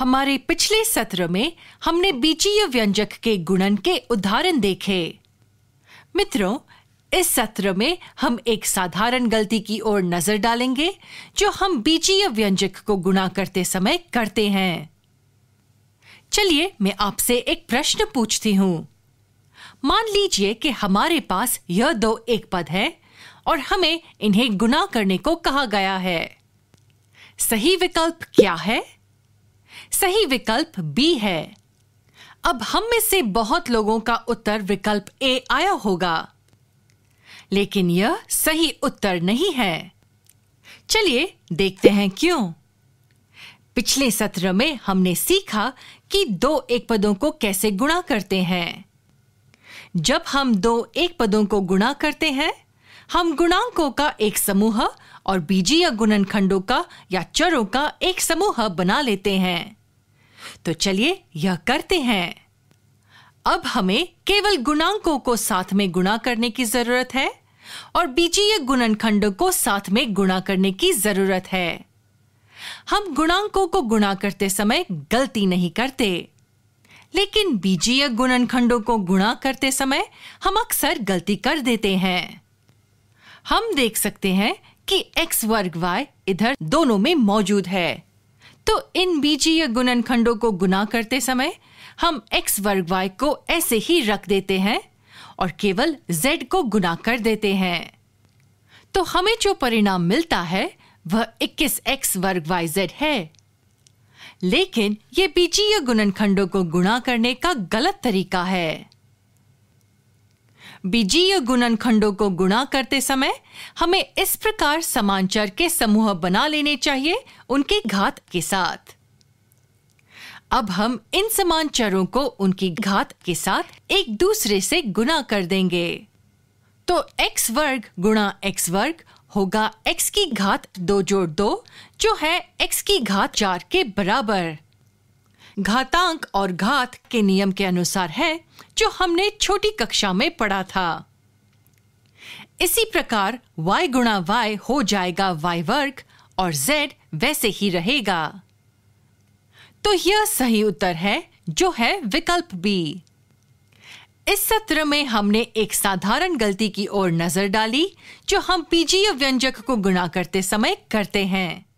हमारे पिछले सत्र में हमने बीजीय व्यंजक के गुणन के उदाहरण देखे मित्रों इस सत्र में हम एक साधारण गलती की ओर नजर डालेंगे जो हम बीजीय व्यंजक को गुणा करते समय करते हैं चलिए मैं आपसे एक प्रश्न पूछती हूं मान लीजिए कि हमारे पास यह दो एक पद है और हमें इन्हें गुना करने को कहा गया है सही विकल्प क्या है सही विकल्प बी है अब हम में से बहुत लोगों का उत्तर विकल्प ए आया होगा लेकिन यह सही उत्तर नहीं है चलिए देखते हैं क्यों पिछले सत्र में हमने सीखा कि दो एक पदों को कैसे गुणा करते हैं जब हम दो एक पदों को गुणा करते हैं हम गुणांकों का एक समूह और बीजीय गुणनखंडों का या चरों का एक समूह बना लेते हैं तो चलिए यह करते हैं अब हमें केवल गुणांकों को साथ में गुणा करने की जरूरत है और बीजीय गुणनखंडों को साथ में गुणा करने की जरूरत है हम गुणांकों को गुणा करते समय गलती नहीं करते लेकिन बीजीय गुणनखंडों को गुणा करते समय हम अक्सर गलती कर देते हैं हम देख सकते हैं कि x वर्ग y इधर दोनों में मौजूद है तो इन बीजीय गुणनखंडों को गुना करते समय हम x वर्ग y को ऐसे ही रख देते हैं और केवल z को गुना कर देते हैं तो हमें जो परिणाम मिलता है वह 21x वर्ग वाई जेड है लेकिन ये बीजीय गुणनखंडों को गुणा करने का गलत तरीका है बीजीय गुणनखंडों को गुणा करते समय हमें इस प्रकार समांचर के समूह बना लेने चाहिए उनके घात के साथ अब हम इन समांचरों को उनकी घात के साथ एक दूसरे से गुणा कर देंगे तो x वर्ग गुणा एक्स वर्ग होगा x की घात दो जोड़ दो जो है x की घात चार के बराबर घातांक और घात के नियम के अनुसार है जो हमने छोटी कक्षा में पढ़ा था इसी प्रकार y गुणा वाई हो जाएगा y वर्ग और z वैसे ही रहेगा तो यह सही उत्तर है जो है विकल्प बी इस सत्र में हमने एक साधारण गलती की ओर नजर डाली जो हम पीजीय व्यंजक को गुणा करते समय करते हैं